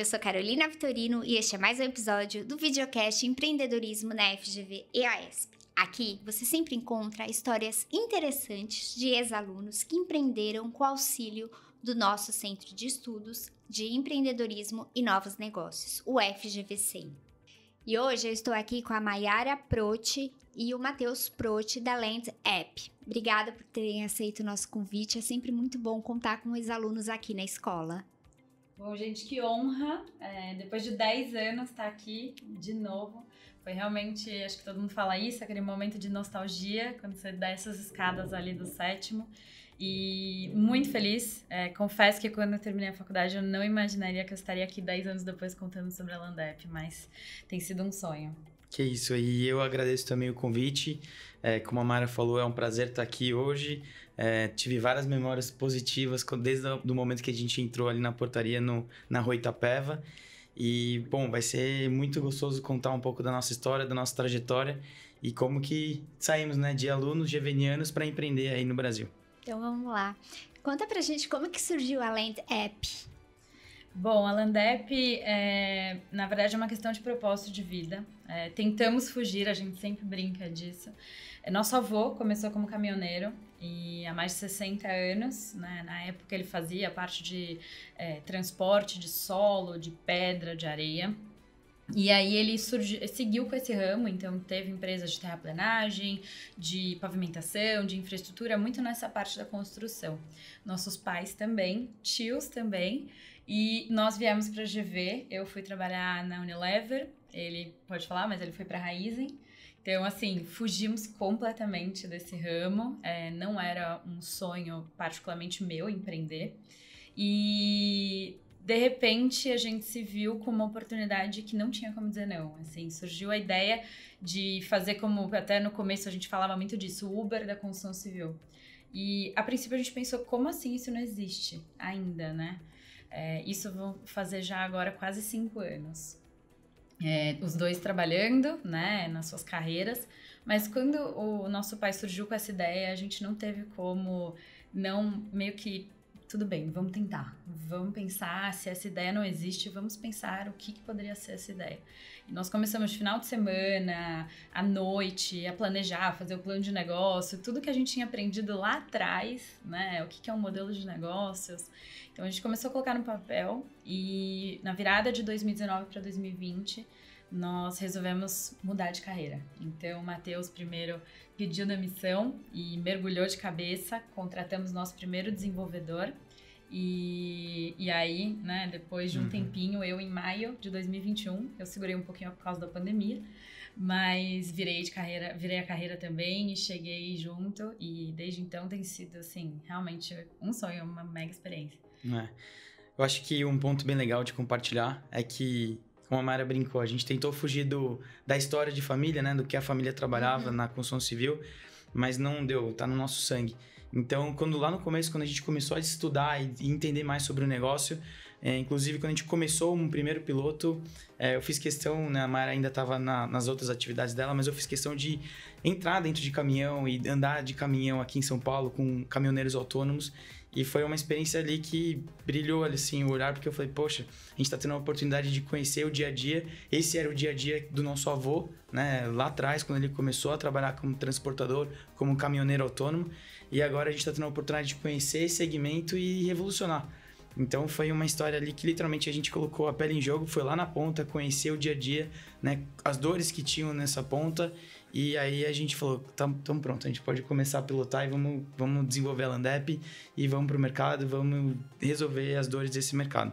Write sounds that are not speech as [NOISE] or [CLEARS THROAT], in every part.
Eu sou Carolina Vitorino e este é mais um episódio do videocast Empreendedorismo na FGV ESP. Aqui você sempre encontra histórias interessantes de ex-alunos que empreenderam com auxílio do nosso Centro de Estudos de Empreendedorismo e Novos Negócios, o fgv E hoje eu estou aqui com a Mayara Proti e o Matheus Proti da Land App. Obrigada por terem aceito o nosso convite, é sempre muito bom contar com os alunos aqui na escola. Bom, gente, que honra. É, depois de 10 anos estar tá aqui de novo. Foi realmente, acho que todo mundo fala isso, aquele momento de nostalgia, quando você dá essas escadas ali do sétimo. E muito feliz. É, confesso que quando eu terminei a faculdade eu não imaginaria que eu estaria aqui 10 anos depois contando sobre a Landep, mas tem sido um sonho. Que isso, e eu agradeço também o convite. É, como a Mara falou, é um prazer estar aqui hoje. É, tive várias memórias positivas desde o momento que a gente entrou ali na portaria no, na Rua Itapeva. E, bom, vai ser muito gostoso contar um pouco da nossa história, da nossa trajetória e como que saímos né, de alunos jevenianos para empreender aí no Brasil. Então vamos lá. Conta pra gente como que surgiu a Land App. Bom, a Landep, é, na verdade, é uma questão de propósito de vida. É, tentamos fugir, a gente sempre brinca disso. É, nosso avô começou como caminhoneiro e há mais de 60 anos. Né? Na época ele fazia parte de é, transporte de solo, de pedra, de areia. E aí ele surgiu, seguiu com esse ramo, então teve empresas de terraplenagem, de pavimentação, de infraestrutura, muito nessa parte da construção. Nossos pais também, tios também, e nós viemos para a GV, eu fui trabalhar na Unilever, ele pode falar, mas ele foi para a Raizen, então, assim, fugimos completamente desse ramo. É, não era um sonho particularmente meu empreender. E de repente a gente se viu com uma oportunidade que não tinha como dizer não. Assim, surgiu a ideia de fazer como até no começo a gente falava muito disso, o Uber da construção civil. E a princípio a gente pensou, como assim isso não existe ainda, né? É, isso vou fazer já agora quase cinco anos é, os dois trabalhando, né, nas suas carreiras. Mas quando o nosso pai surgiu com essa ideia, a gente não teve como não meio que tudo bem, vamos tentar, vamos pensar se essa ideia não existe, vamos pensar o que, que poderia ser essa ideia. Nós começamos final de semana, à noite, a planejar, fazer o plano de negócio, tudo que a gente tinha aprendido lá atrás, né? O que é um modelo de negócios. Então a gente começou a colocar no papel e na virada de 2019 para 2020 nós resolvemos mudar de carreira. Então, o Matheus primeiro pediu demissão e mergulhou de cabeça. Contratamos nosso primeiro desenvolvedor, e, e aí, né, depois de um uhum. tempinho, eu em maio de 2021, eu segurei um pouquinho por causa da pandemia, mas virei de carreira, virei a carreira também e cheguei junto e desde então tem sido assim, realmente um sonho, uma mega experiência. É. Eu acho que um ponto bem legal de compartilhar é que como a Mara brincou, a gente tentou fugir do, da história de família, né, do que a família trabalhava uhum. na construção civil, mas não deu, tá no nosso sangue. Então, quando lá no começo, quando a gente começou a estudar e entender mais sobre o negócio, é, inclusive quando a gente começou um primeiro piloto, é, eu fiz questão, né, a Mara ainda estava na, nas outras atividades dela, mas eu fiz questão de entrar dentro de caminhão e andar de caminhão aqui em São Paulo com caminhoneiros autônomos e foi uma experiência ali que brilhou assim o olhar, porque eu falei, poxa, a gente está tendo a oportunidade de conhecer o dia a dia. Esse era o dia a dia do nosso avô, né? Lá atrás, quando ele começou a trabalhar como transportador, como caminhoneiro autônomo. E agora a gente está tendo a oportunidade de conhecer esse segmento e revolucionar. Então foi uma história ali que literalmente a gente colocou a pele em jogo, foi lá na ponta, conhecer o dia a dia, né? As dores que tinham nessa ponta e aí a gente falou, estamos tá, pronto, a gente pode começar a pilotar e vamos, vamos desenvolver a Landep e vamos para o mercado, vamos resolver as dores desse mercado.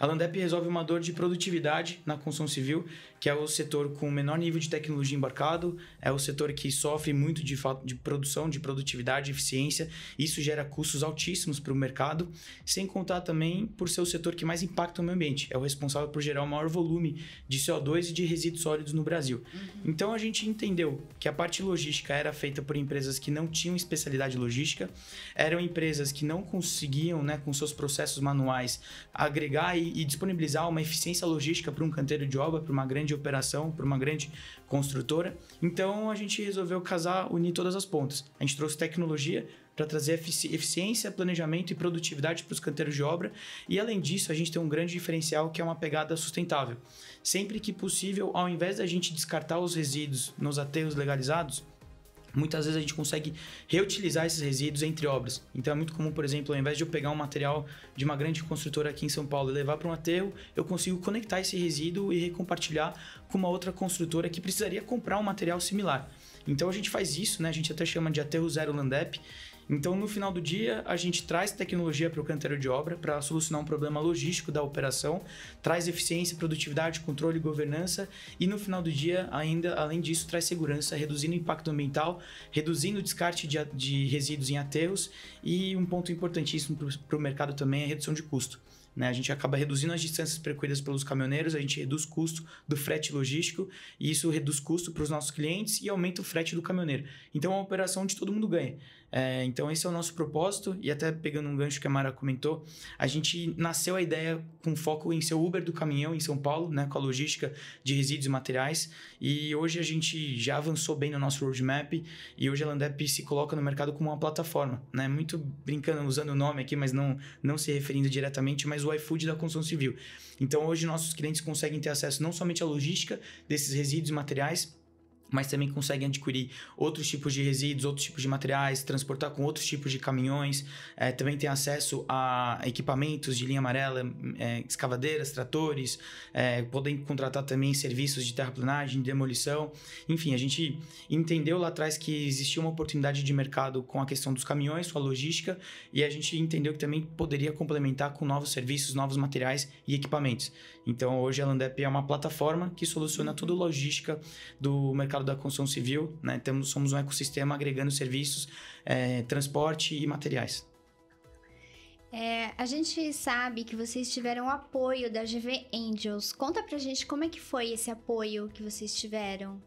A Landep resolve uma dor de produtividade na construção civil, que é o setor com o menor nível de tecnologia embarcado, é o setor que sofre muito de, de produção, de produtividade, eficiência. Isso gera custos altíssimos para o mercado, sem contar também por ser o setor que mais impacta o meio ambiente. É o responsável por gerar o maior volume de CO2 e de resíduos sólidos no Brasil. Uhum. Então a gente entendeu que a parte logística era feita por empresas que não tinham especialidade logística, eram empresas que não conseguiam, né, com seus processos manuais, agregar e e disponibilizar uma eficiência logística para um canteiro de obra, para uma grande operação, para uma grande construtora. Então a gente resolveu casar, unir todas as pontas. A gente trouxe tecnologia para trazer efici eficiência, planejamento e produtividade para os canteiros de obra. E além disso, a gente tem um grande diferencial que é uma pegada sustentável. Sempre que possível, ao invés da gente descartar os resíduos nos aterros legalizados, Muitas vezes a gente consegue reutilizar esses resíduos entre obras. Então é muito comum, por exemplo, ao invés de eu pegar um material de uma grande construtora aqui em São Paulo e levar para um aterro, eu consigo conectar esse resíduo e recompartilhar com uma outra construtora que precisaria comprar um material similar. Então a gente faz isso, né? A gente até chama de aterro zero Landep, então, no final do dia, a gente traz tecnologia para o canteiro de obra para solucionar um problema logístico da operação, traz eficiência, produtividade, controle e governança e no final do dia, ainda além disso, traz segurança, reduzindo o impacto ambiental, reduzindo o descarte de, de resíduos em aterros e um ponto importantíssimo para o mercado também é a redução de custo. Né? A gente acaba reduzindo as distâncias percorridas pelos caminhoneiros, a gente reduz custo do frete logístico e isso reduz custo para os nossos clientes e aumenta o frete do caminhoneiro. Então, é uma operação onde todo mundo ganha. É, então, esse é o nosso propósito, e até pegando um gancho que a Mara comentou, a gente nasceu a ideia com foco em ser Uber do caminhão em São Paulo, né, com a logística de resíduos e materiais, e hoje a gente já avançou bem no nosso roadmap, e hoje a Landep se coloca no mercado como uma plataforma, né, muito brincando, usando o nome aqui, mas não, não se referindo diretamente, mas o iFood da construção civil. Então, hoje nossos clientes conseguem ter acesso não somente à logística desses resíduos e materiais, mas também conseguem adquirir outros tipos de resíduos, outros tipos de materiais, transportar com outros tipos de caminhões, é, também tem acesso a equipamentos de linha amarela, é, escavadeiras, tratores, é, podem contratar também serviços de terraplanagem, demolição. Enfim, a gente entendeu lá atrás que existia uma oportunidade de mercado com a questão dos caminhões, com a logística, e a gente entendeu que também poderia complementar com novos serviços, novos materiais e equipamentos. Então hoje a Landep é uma plataforma que soluciona toda a logística do mercado da construção civil. Né? Temos, somos um ecossistema agregando serviços, é, transporte e materiais. É, a gente sabe que vocês tiveram apoio da GV Angels. Conta pra gente como é que foi esse apoio que vocês tiveram.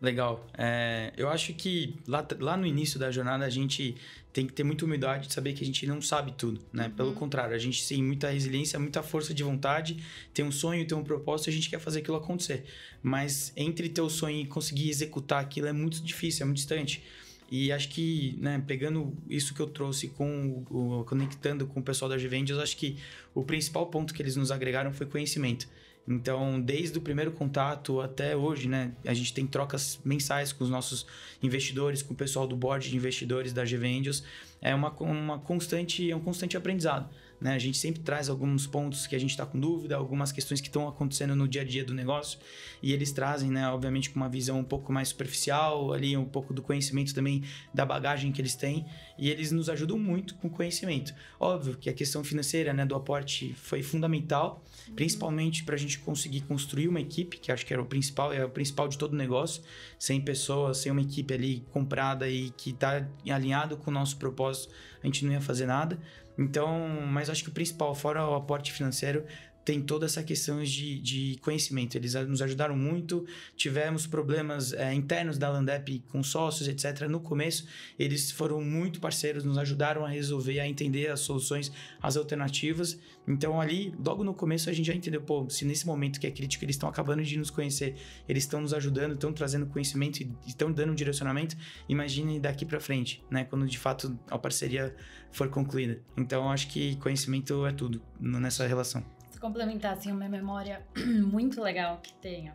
Legal. É, eu acho que lá, lá no início da jornada a gente tem que ter muita humildade de saber que a gente não sabe tudo, né? Uhum. Pelo contrário, a gente tem muita resiliência, muita força de vontade, tem um sonho, tem um propósito, a gente quer fazer aquilo acontecer. Mas entre ter o sonho e conseguir executar aquilo é muito difícil, é muito distante. E acho que, né, pegando isso que eu trouxe com o, conectando com o pessoal da eu acho que o principal ponto que eles nos agregaram foi conhecimento. Então, desde o primeiro contato até hoje, né, a gente tem trocas mensais com os nossos investidores, com o pessoal do board de investidores da GV Angels. É uma, uma constante, é um constante aprendizado. Né? A gente sempre traz alguns pontos que a gente está com dúvida, algumas questões que estão acontecendo no dia a dia do negócio, e eles trazem, né, obviamente, com uma visão um pouco mais superficial, ali um pouco do conhecimento também, da bagagem que eles têm, e eles nos ajudam muito com o conhecimento. Óbvio que a questão financeira né, do aporte foi fundamental, uhum. principalmente para a gente conseguir construir uma equipe, que acho que era o principal, é o principal de todo o negócio, sem pessoas, sem uma equipe ali comprada e que está alinhado com o nosso propósito, a gente não ia fazer nada. Então, mas acho que o principal, fora o aporte financeiro, tem toda essa questão de, de conhecimento. Eles nos ajudaram muito. Tivemos problemas é, internos da Landep com sócios, etc. No começo, eles foram muito parceiros, nos ajudaram a resolver, a entender as soluções, as alternativas. Então, ali, logo no começo, a gente já entendeu, pô, se nesse momento que é crítico, eles estão acabando de nos conhecer, eles estão nos ajudando, estão trazendo conhecimento e estão dando um direcionamento, imagine daqui para frente, né? Quando de fato a parceria for concluída. Então, acho que conhecimento é tudo nessa relação complementar assim uma memória [CLEARS THROAT] muito legal que tenho.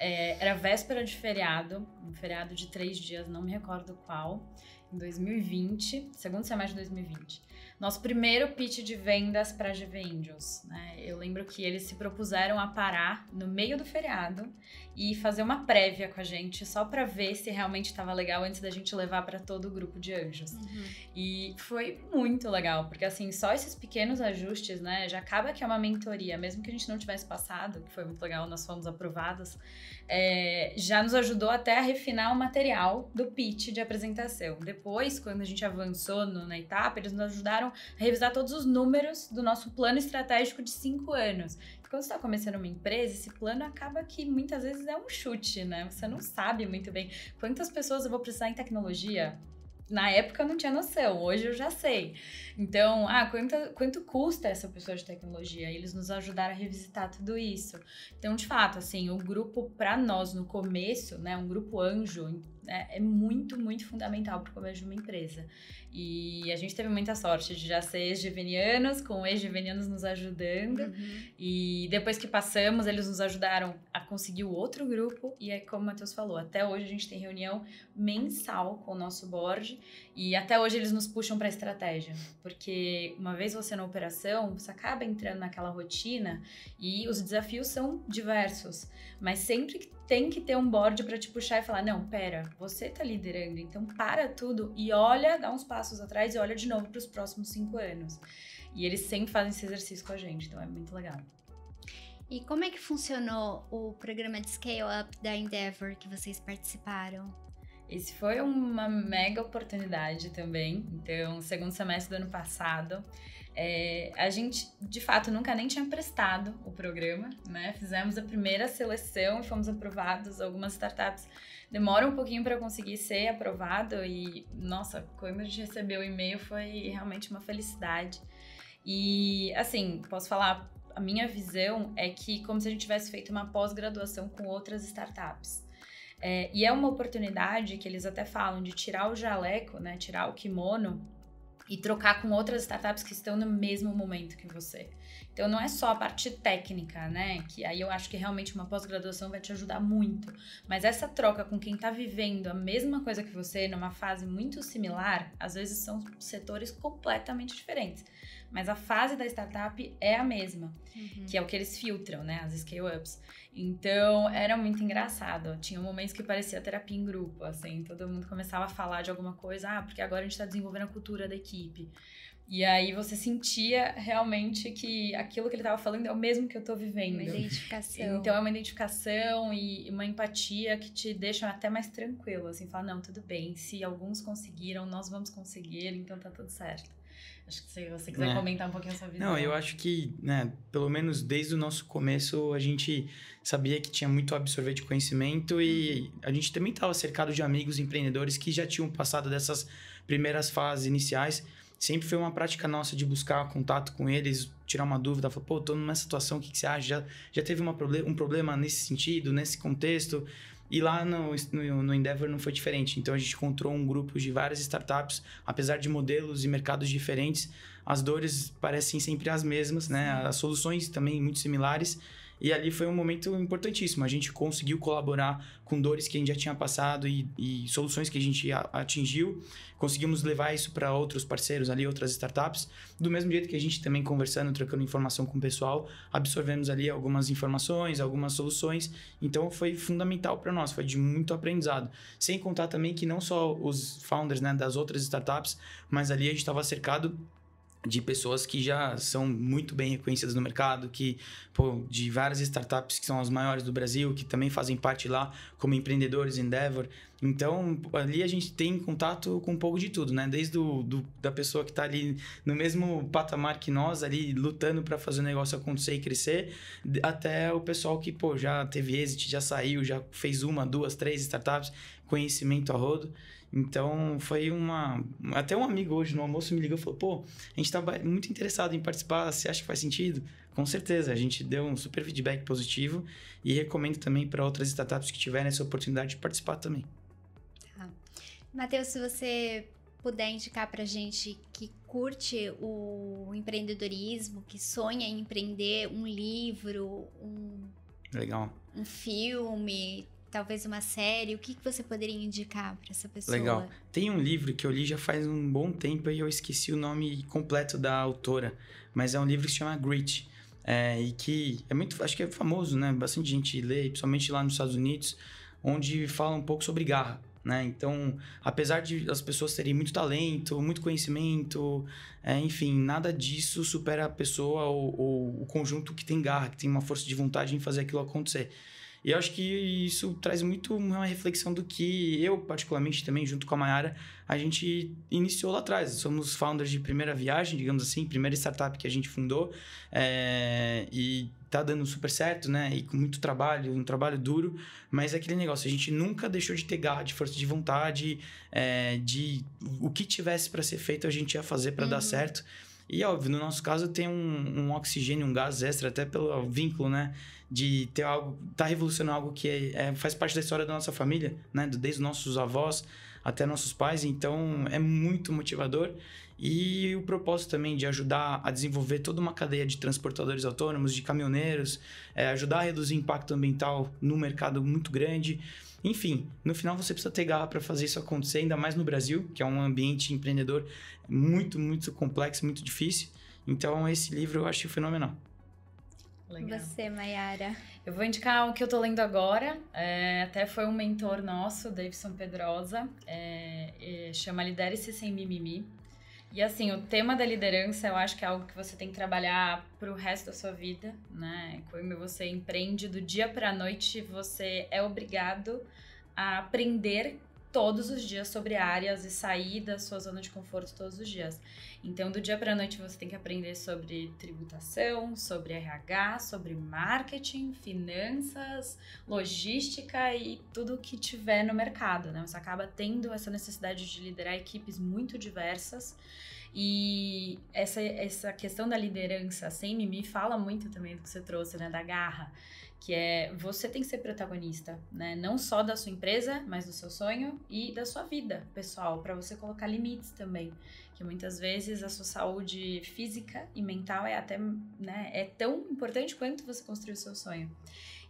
É, era véspera de feriado, um feriado de três dias, não me recordo qual, em 2020, segundo semestre de 2020 nosso primeiro pitch de vendas para a GV Angels. Né? Eu lembro que eles se propuseram a parar no meio do feriado e fazer uma prévia com a gente só para ver se realmente estava legal antes da gente levar para todo o grupo de anjos. Uhum. E foi muito legal, porque assim, só esses pequenos ajustes, né, já acaba que é uma mentoria, mesmo que a gente não tivesse passado, que foi muito legal, nós fomos aprovados, é, já nos ajudou até a refinar o material do pitch de apresentação. Depois, quando a gente avançou no, na etapa, eles nos ajudaram começaram a revisar todos os números do nosso plano estratégico de cinco anos. quando você está começando uma empresa, esse plano acaba que muitas vezes é um chute, né? Você não sabe muito bem quantas pessoas eu vou precisar em tecnologia, na época eu não tinha noção, hoje eu já sei. Então, ah, quanto, quanto custa essa pessoa de tecnologia? Eles nos ajudaram a revisitar tudo isso. Então, de fato, assim, o grupo para nós no começo, né, um grupo anjo é, é muito, muito fundamental para o começo de uma empresa. E a gente teve muita sorte de já ser ex-givenianos, com ex-givenianos nos ajudando. Uhum. E depois que passamos, eles nos ajudaram a conseguir o outro grupo. E é como o Matheus falou, até hoje a gente tem reunião mensal com o nosso board. E até hoje eles nos puxam para estratégia. Porque uma vez você na operação, você acaba entrando naquela rotina e os desafios são diversos. Mas sempre que tem que ter um board para te puxar e falar: não, pera, você tá liderando, então para tudo e olha, dá uns passos atrás e olha de novo para os próximos cinco anos. E eles sempre fazem esse exercício com a gente, então é muito legal. E como é que funcionou o programa de Scale Up da Endeavor que vocês participaram? Esse foi uma mega oportunidade também. Então, segundo semestre do ano passado, é, a gente, de fato, nunca nem tinha prestado o programa, né? Fizemos a primeira seleção e fomos aprovados. Algumas startups demoram um pouquinho para conseguir ser aprovado e, nossa, quando a gente recebeu o e-mail foi realmente uma felicidade. E, assim, posso falar, a minha visão é que como se a gente tivesse feito uma pós-graduação com outras startups. É, e é uma oportunidade que eles até falam de tirar o jaleco, né? Tirar o kimono e trocar com outras startups que estão no mesmo momento que você. Então não é só a parte técnica, né? Que aí eu acho que realmente uma pós-graduação vai te ajudar muito. Mas essa troca com quem está vivendo a mesma coisa que você, numa fase muito similar, às vezes são setores completamente diferentes mas a fase da startup é a mesma, uhum. que é o que eles filtram, né? As scale-ups. Então, era muito engraçado. Tinha momentos que parecia terapia em grupo, assim, todo mundo começava a falar de alguma coisa, ah, porque agora a gente está desenvolvendo a cultura da equipe. E aí você sentia realmente que aquilo que ele estava falando é o mesmo que eu estou vivendo. Uma identificação. Então é uma identificação e uma empatia que te deixa até mais tranquilo, assim, falar, não, tudo bem, se alguns conseguiram, nós vamos conseguir, então tá tudo certo. Acho que se você quiser é. comentar um pouquinho a sua vida. Não, eu acho que, né, pelo menos desde o nosso começo, a gente sabia que tinha muito a absorver de conhecimento e uhum. a gente também estava cercado de amigos empreendedores que já tinham passado dessas primeiras fases iniciais. Sempre foi uma prática nossa de buscar contato com eles, tirar uma dúvida, falar, pô, tô numa situação, o que, que você acha? Já, já teve uma, um problema nesse sentido, nesse contexto? E lá no, no, Endeavor não foi diferente. Então a gente encontrou um grupo de várias startups, apesar de modelos e mercados diferentes, as dores parecem sempre as mesmas, né? As soluções também muito similares e ali foi um momento importantíssimo. A gente conseguiu colaborar com dores que a gente já tinha passado e, e soluções que a gente atingiu. Conseguimos levar isso para outros parceiros ali, outras startups. Do mesmo jeito que a gente também conversando, trocando informação com o pessoal, absorvemos ali algumas informações, algumas soluções. Então foi fundamental para nós, foi de muito aprendizado. Sem contar também que não só os founders né, das outras startups, mas ali a gente estava cercado de pessoas que já são muito bem reconhecidas no mercado, que pô, de várias startups que são as maiores do Brasil, que também fazem parte lá como empreendedores Endeavor. Então, ali a gente tem contato com um pouco de tudo, né? Desde do, do da pessoa que está ali no mesmo patamar que nós, ali lutando para fazer o negócio acontecer e crescer, até o pessoal que pô, já teve êxito, já saiu, já fez uma, duas, três startups, conhecimento a rodo. Então, foi uma. Até um amigo hoje no almoço me ligou e falou: pô, a gente tá muito interessado em participar, você acha que faz sentido? Com certeza, a gente deu um super feedback positivo e recomendo também para outras startups que tiverem essa oportunidade de participar também. Tá. Matheus, se você puder indicar para gente que curte o empreendedorismo, que sonha em empreender, um livro, um, Legal. um filme, talvez uma série, o que, que você poderia indicar para essa pessoa? Legal. Tem um livro que eu li já faz um bom tempo e eu esqueci o nome completo da autora, mas é um livro que se chama Grit. É, e que é muito, acho que é famoso, né? Bastante gente lê, principalmente lá nos Estados Unidos, onde fala um pouco sobre garra. Né? Então, apesar de as pessoas terem muito talento, muito conhecimento, é, enfim, nada disso supera a pessoa ou, ou, o conjunto que tem garra, que tem uma força de vontade em fazer aquilo acontecer. E eu acho que isso traz muito uma reflexão do que eu, particularmente também, junto com a Mayara, a gente iniciou lá atrás. Somos founders de primeira viagem, digamos assim, primeira startup que a gente fundou. É, e tá dando super certo, né? E com muito trabalho, um trabalho duro, mas é aquele negócio, a gente nunca deixou de ter garra, de força de vontade, é, de o que tivesse para ser feito a gente ia fazer para uhum. dar certo. E óbvio, no nosso caso tem um, um, oxigênio, um gás extra, até pelo vínculo, né? De ter algo, tá revolucionando algo que é, é, faz parte da história da nossa família, né? Desde nossos avós até nossos pais, então é muito motivador. E o propósito também de ajudar a desenvolver toda uma cadeia de transportadores autônomos, de caminhoneiros, é, ajudar a reduzir impacto ambiental no mercado muito grande. Enfim, no final você precisa ter garra para fazer isso acontecer, ainda mais no Brasil, que é um ambiente empreendedor muito, muito complexo, muito difícil. Então, esse livro eu acho fenomenal. Legal. Você, Mayara. Eu vou indicar o que eu tô lendo agora. É, até foi um mentor nosso, Davidson Pedrosa. É, é, chama Lidere-se Sem Mimimi. E assim, o tema da liderança eu acho que é algo que você tem que trabalhar para o resto da sua vida, né? Quando você empreende do dia para a noite, você é obrigado a aprender todos os dias sobre áreas e sair da sua zona de conforto todos os dias. Então, do dia para a noite você tem que aprender sobre tributação, sobre RH, sobre marketing, finanças, logística e tudo que tiver no mercado, né? Você acaba tendo essa necessidade de liderar equipes muito diversas. E essa, essa questão da liderança sem mimimi fala muito também do que você trouxe, né? Da garra, que é você tem que ser protagonista, né? Não só da sua empresa, mas do seu sonho e da sua vida pessoal, para você colocar limites também. Que muitas vezes a sua saúde física e mental é até, né? É tão importante quanto você construir o seu sonho.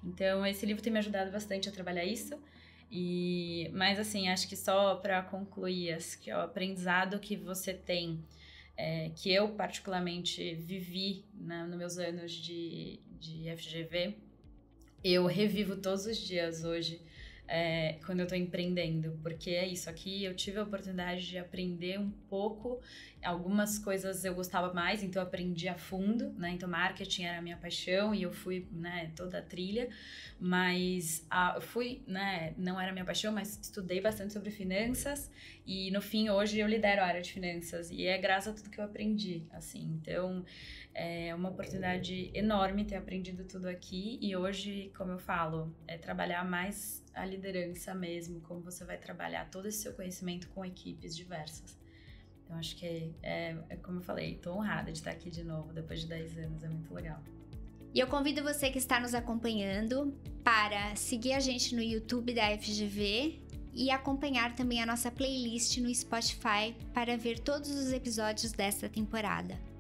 Então, esse livro tem me ajudado bastante a trabalhar isso. E, mas assim, acho que só para concluir, acho que é o aprendizado que você tem, é, que eu particularmente vivi né, nos meus anos de, de FGV, eu revivo todos os dias hoje é, quando eu estou empreendendo, porque é isso aqui. Eu tive a oportunidade de aprender um pouco, algumas coisas eu gostava mais, então eu aprendi a fundo, né? Então marketing era a minha paixão e eu fui, né, toda a trilha, mas a, eu fui, né, não era a minha paixão, mas estudei bastante sobre finanças e no fim hoje eu lidero a área de finanças e é graças a tudo que eu aprendi, assim. Então é uma oportunidade enorme ter aprendido tudo aqui e hoje, como eu falo, é trabalhar mais a liderança mesmo, como você vai trabalhar todo esse seu conhecimento com equipes diversas. Então, acho que, é, é como eu falei, estou honrada de estar aqui de novo depois de 10 anos, é muito legal. E eu convido você que está nos acompanhando para seguir a gente no YouTube da FGV e acompanhar também a nossa playlist no Spotify para ver todos os episódios desta temporada.